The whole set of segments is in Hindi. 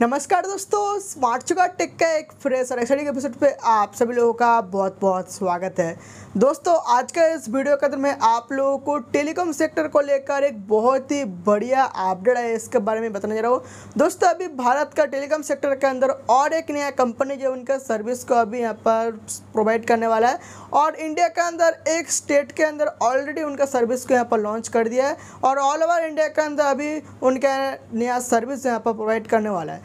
नमस्कार दोस्तों स्मार्ट चुका टेक का एक फ्रेश और एक्साइटिंग एपिसोड पे आप सभी लोगों का बहुत बहुत स्वागत है दोस्तों आज का इस वीडियो के अंदर मैं आप लोगों को टेलीकॉम सेक्टर को लेकर एक बहुत ही बढ़िया अपडेट है इसके बारे में बताने जा रहा हूँ दोस्तों अभी भारत का टेलीकॉम सेक्टर के अंदर और एक नया कंपनी जो उनका सर्विस को अभी यहाँ पर प्रोवाइड करने वाला है और इंडिया के अंदर एक स्टेट के अंदर ऑलरेडी उनका सर्विस को यहाँ पर लॉन्च कर दिया है और ऑल ओवर इंडिया के अंदर अभी उनका नया सर्विस यहाँ पर प्रोवाइड करने वाला है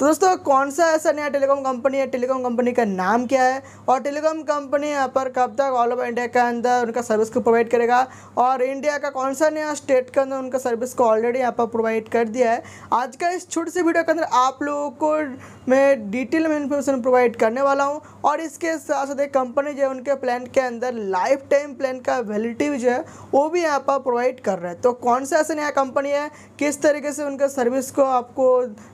तो दोस्तों कौन सा ऐसा नया टेलीकॉम कंपनी है टेलीकॉम कंपनी का नाम क्या है और टेलीकॉम कंपनी यहाँ पर कब तक ऑल ओवर इंडिया के अंदर उनका सर्विस को प्रोवाइड करेगा और इंडिया का कौन सा नया स्टेट के अंदर उनका सर्विस को ऑलरेडी यहाँ पर प्रोवाइड कर दिया है आज का इस छोटे से वीडियो के अंदर आप लोगों को मैं डिटेल में इन्फॉर्मेशन प्रोवाइड करने वाला हूँ और इसके साथ साथ एक कंपनी जो है उनके प्लान के अंदर लाइफ टाइम प्लान का वैलिडिटी जो है वो भी यहाँ पर प्रोवाइड कर रहा है तो कौन सा ऐसा नया कंपनी है किस तरीके से उनका सर्विस को आपको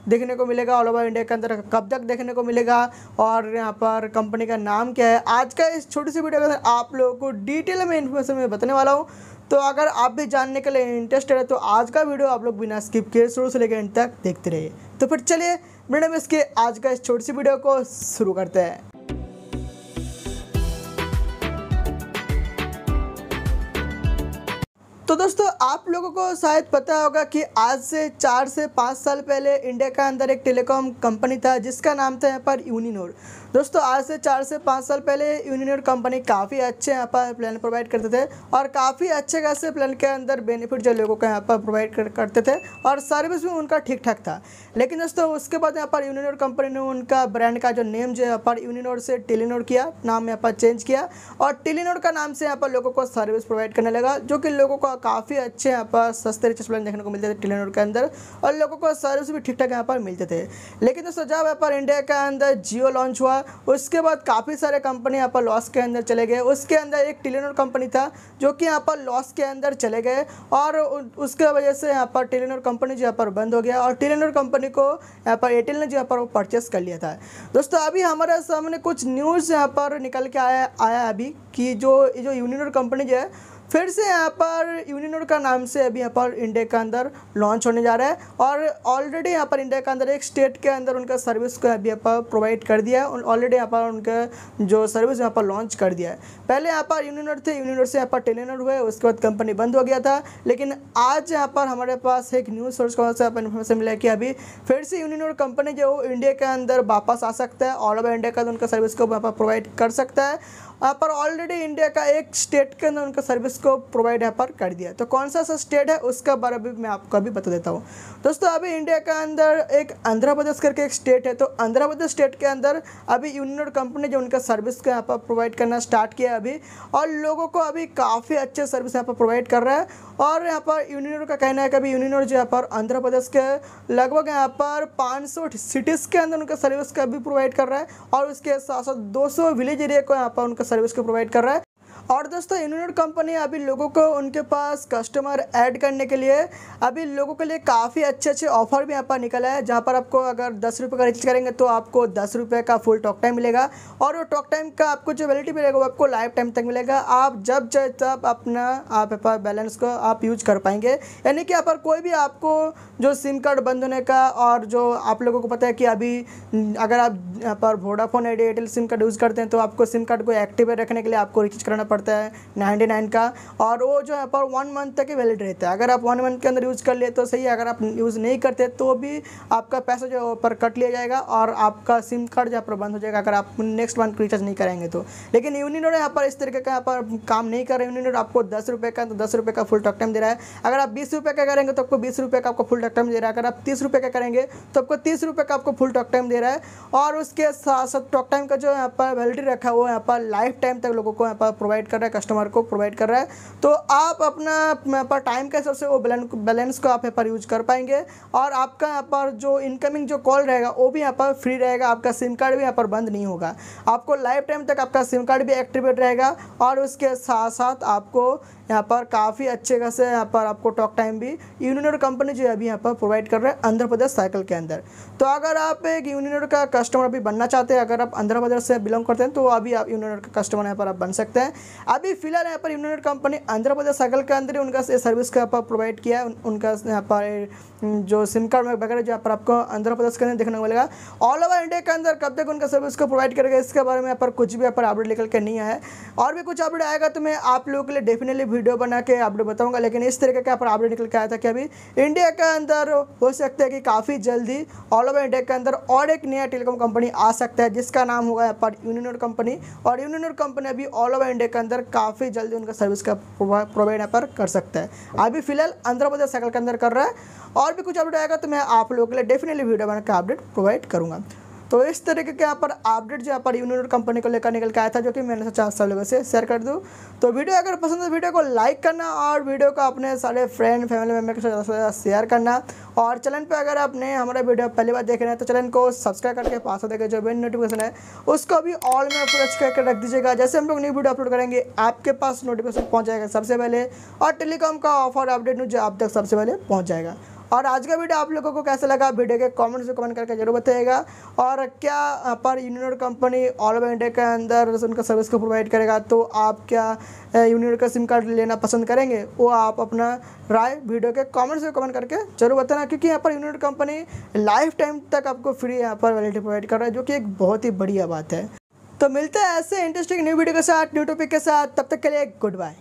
देखने को मिलेगा ऑल ओवर हुआ इंडिया के अंदर कब तक देखने को मिलेगा और यहाँ पर कंपनी का नाम क्या है आज का इस छोटी सी वीडियो के अंदर आप लोगों को डिटेल में इन्फॉर्मेशन में बताने वाला हूँ तो अगर आप भी जानने के लिए इंटरेस्टेड है तो आज का वीडियो आप लोग बिना स्किप किए शुरू से लेकर एंड तक देखते रहिए तो फिर चलिए मैडम इसके आज का इस छोटी सी वीडियो को शुरू करते हैं तो दोस्तों आप लोगों को शायद पता होगा कि आज से चार से पाँच साल पहले इंडिया के अंदर एक टेलीकॉम कंपनी था जिसका नाम था यहाँ पर यूनिनोर दोस्तों आज से चार से पाँच साल पहले यूनियन कंपनी काफ़ी अच्छे यहाँ पर प्लान प्रोवाइड करते थे और काफ़ी अच्छे खासे प्लान के अंदर बेनिफिट जो लोगों को यहाँ पर प्रोवाइड कर, करते थे और सर्विस भी उनका ठीक ठाक था लेकिन दोस्तों उसके बाद यहाँ पर यूनियन कंपनी ने उनका ब्रांड का जो नेम जो यहाँ पर यूनियन से टेलीनोर किया नाम यहाँ पर चेंज किया और टेलीनोर का नाम से यहाँ पर लोगों को सर्विस प्रोवाइड करने लगा जो कि लोगों को काफ़ी अच्छे यहाँ पर सस्ते रिचार्ज प्लान देखने को मिलते थे टेलीनोर के अंदर और लोगों को सर्विस भी ठीक ठाक यहाँ पर मिलते थे लेकिन दोस्तों जब यहाँ पर इंडिया के अंदर जियो लॉन्च हुआ उसके बाद काफ़ी सारे कंपनी यहाँ पर लॉस के अंदर चले गए उसके अंदर एक टेलीनोर कंपनी था जो कि यहाँ पर लॉस के अंदर चले गए और उसके वजह से यहाँ पर टेलीनोर कंपनी जो यहाँ पर बंद हो गया और टेलीनोर कंपनी को यहाँ पर एयरटेल ने जो यहाँ पर वो परचेस कर लिया था दोस्तों अभी हमारे सामने कुछ न्यूज़ यहाँ पर निकल के आया आया अभी कि जो जो यूनिनोर कंपनी जो है फिर से यहाँ पर यूनिनोड का नाम से अभी यहाँ पर इंडिया के अंदर लॉन्च होने जा रहा है और ऑलरेडी यहाँ पर इंडिया के अंदर एक स्टेट के अंदर उनका सर्विस को अभी यहाँ पर प्रोवाइड कर दिया है ऑलरेडी यहाँ पर उनका जो सर्विस यहाँ पर लॉन्च कर दिया है पहले यहाँ पर यूनिनोड थे यूनिनोड से यहाँ पर टेलीनोड हुए उसके बाद कंपनी बंद हो गया था लेकिन आज यहाँ पर हमारे पास एक न्यूज़ सोर्स को से इन्फॉर्मेशन मिला कि अभी फिर से यूनिनोड कंपनी जो है वो इंडिया के अंदर वापस आ सकता है ऑल ओवर इंडिया का उनका सर्विस को यहाँ पर प्रोवाइड कर सकता है यहाँ पर ऑलरेडी इंडिया का एक स्टेट के अंदर उनका सर्विस इसको प्रोवाइड यहाँ पर कर दिया तो कौन सा सा स्टेट है उसका बारे में मैं आपको अभी बता देता हूँ दोस्तों अभी इंडिया के अंदर एक आंध्र प्रदेश करके एक स्टेट है तो आंध्र प्रदेश स्टेट के अंदर अभी यूनिट कंपनी जो उनका सर्विस को यहाँ पर प्रोवाइड करना स्टार्ट किया है अभी और लोगों को अभी काफ़ी अच्छे सर्विस यहाँ पर प्रोवाइड कर रहा है और यहाँ पर यूनियन का कहना है कि अभी यूनियन जो यहाँ पर आंध्र प्रदेश के लगभग यहाँ पर पाँच सिटीज़ के अंदर उनका सर्विस का भी प्रोवाइड कर रहा है और उसके साथ साथ दो विलेज एरिया को यहाँ पर उनका सर्विस को प्रोवाइड कर रहा है और दोस्तों इन्होने कंपनी अभी लोगों को उनके पास कस्टमर ऐड करने के लिए अभी लोगों के लिए काफ़ी अच्छे अच्छे ऑफर भी यहाँ पर निकला है जहाँ पर आपको अगर दस रुपये का रिचार्ज करेंगे तो आपको दस रुपये का फुल टॉक टाइम मिलेगा और वो टॉक टाइम का आपको जो वैलिटी मिलेगा वो आपको लाइफ टाइम तक मिलेगा आप जब चाहे तब अपना आप पर बैलेंस को आप यूज कर पाएंगे यानी कि यहाँ पर कोई भी आपको जो सिम कार्ड बंद होने का और जो आप लोगों को पता है कि अभी अगर आप यहाँ पर Vodafone Idea Airtel SIM card use करते हैं तो आपको सिम कार्ड को एक्टिवेट रखने के लिए आपको रिचार्ज करना पड़ता है नाइन्टी नाइन का और वो जो है पर वन मंथ तक ही वैलिड रहता है अगर आप वन मंथ के अंदर यूज़ कर लिए तो सही है अगर आप यूज़ नहीं करते तो भी आपका पैसा जो पर कट लिया जाएगा और आपका सिम कार्ड जो पर बंद हो जाएगा अगर आप नेक्स्ट मंथ रिचार्ज नहीं करेंगे तो लेकिन यूनिनोड यहाँ पर इस तरीके का यहाँ पर काम नहीं कर रहे यूनिनोड आपको दस रुपये का तो दस रुपये का फुल टॉक टाइम दे रहा है अगर आप बीस रुपये का करेंगे तो आपको बीस रुपये का आपको फुल टॉक टाइम दे रहा है अगर आप तीस रुपये का करेंगे तो आपको तीस रुपये का आपको फुल टॉक टाइम दे रहा है और उसके साथ साथ टॉक टाइम का जो यहाँ पर वैलिडी रखा है वो यहाँ पर लाइफ टाइम तक लोगों को यहाँ पर प्रोवाइड प्रोवाइड कर रहा है कस्टमर को प्रोवाइड कर रहा है तो आप अपना पर टाइम के हिसाब से वो बैलेंस को आप यहाँ पर यूज कर पाएंगे और आपका यहाँ पर जो इनकमिंग जो कॉल रहेगा वो भी यहाँ पर फ्री रहेगा आपका सिम कार्ड भी यहाँ पर बंद नहीं होगा आपको लाइफ टाइम तक आपका सिम कार्ड भी एक्टिवेट रहेगा और उसके साथ साथ आपको यहाँ पर काफ़ी अच्छे खासे यहाँ पर आपको टॉक टाइम भी यूनियन कंपनी जो है अभी यहाँ पर प्रोवाइड कर रहा है आंध्र प्रदेश साइकिल के अंदर तो अगर आप एक यूनियन का कस्टमर अभी बनना चाहते हैं अगर आप आंध्र प्रदेश से बिलोंग करते हैं तो अभी आप यूनियन का कस्टमर यहाँ पर आप बन सकते हैं अभी फिलहाल यहाँ पर यूनाइटेड कंपनी आंध्र प्रदेश अगल के अंदर ही उनका सर्विस का यहाँ प्रोवाइड किया है उनका यहाँ पर जो सिम कार्ड वगैरह जो यहाँ पर आपको आंध्र प्रदेश के अंदर देखने को मिलेगा ऑल ओवर इंडिया के अंदर कब तक उनका सर्विस को प्रोवाइड करेगा इसके बारे में यहाँ पर कुछ भी यहाँ पर अपडेट निकल के नहीं आया है और भी कुछ अपडेट आएगा तो मैं आप लोगों के लिए डेफिनेटली वीडियो बना के अपडेट बताऊँगा लेकिन इस तरीके का यहाँ पर अपडेट निकल के आया था कि अभी इंडिया के अंदर हो सकता है कि काफ़ी जल्दी ऑल ओवर इंडिया के अंदर और एक नया टेलीकॉम कंपनी आ सकता है जिसका नाम होगा यहाँ पर यूनिनोड कंपनी और यूनिनोड company all over over India के अंदर काफ़ी जल्दी उनका सर्विस का प्रोवाइड यहाँ पर कर सकता है अभी फिलहाल आंध्र प्रदेश सर्कल के अंदर कर रहा है और भी कुछ अपडेट आएगा तो मैं आप लोगों के लिए डेफिनेटली वीडियो बनाकर अपडेट प्रोवाइड करूँगा तो इस तरीके के यहाँ पर अपडेट जो यहाँ पर यूनिट कंपनी को लेकर निकल के आया था जो कि मैंने सोचा आप सब लोगों से शेयर कर दूँ तो वीडियो अगर पसंद है वीडियो को लाइक करना और वीडियो को अपने सारे फ्रेंड फैमिली मेम्बर के साथ ज़्यादा शेयर करना और चैनल पे अगर आपने हमारा वीडियो पहली बार देख रहे हैं तो चैनल को सब्सक्राइब करके पास हो देकर जो भी नोटिफिकेशन है उसको भी ऑल में फ्रेश करके रख दीजिएगा जैसे हम लोग न्यू वीडियो अपलोड करेंगे आपके पास नोटिफिकेशन पहुँच जाएगा सबसे पहले और टेलीकॉम का ऑफर अपडेट जो आप तक सबसे पहले पहुँच जाएगा और आज का वीडियो आप लोगों को कैसा लगा वीडियो के कमेंट्स में कमेंट करके जरूर बताइएगा और क्या पर union company all over India के अंदर उनका सर्विस को प्रोवाइड करेगा तो आप क्या यूनियन का सिम कार्ड लेना पसंद करेंगे वो आप अपना राय वीडियो के कमेंट्स में कमेंट करके जरूर बताना क्योंकि यहाँ पर यूनियन कंपनी लाइफ टाइम तक आपको फ्री यहाँ पर वैलिडिटी प्रोवाइड कर रहा है जो कि एक बहुत ही बढ़िया बात है तो मिलते हैं ऐसे इंटरेस्टिंग न्यू वीडियो के साथ न्यू टॉपिक के साथ तब तक के लिए गुड बाय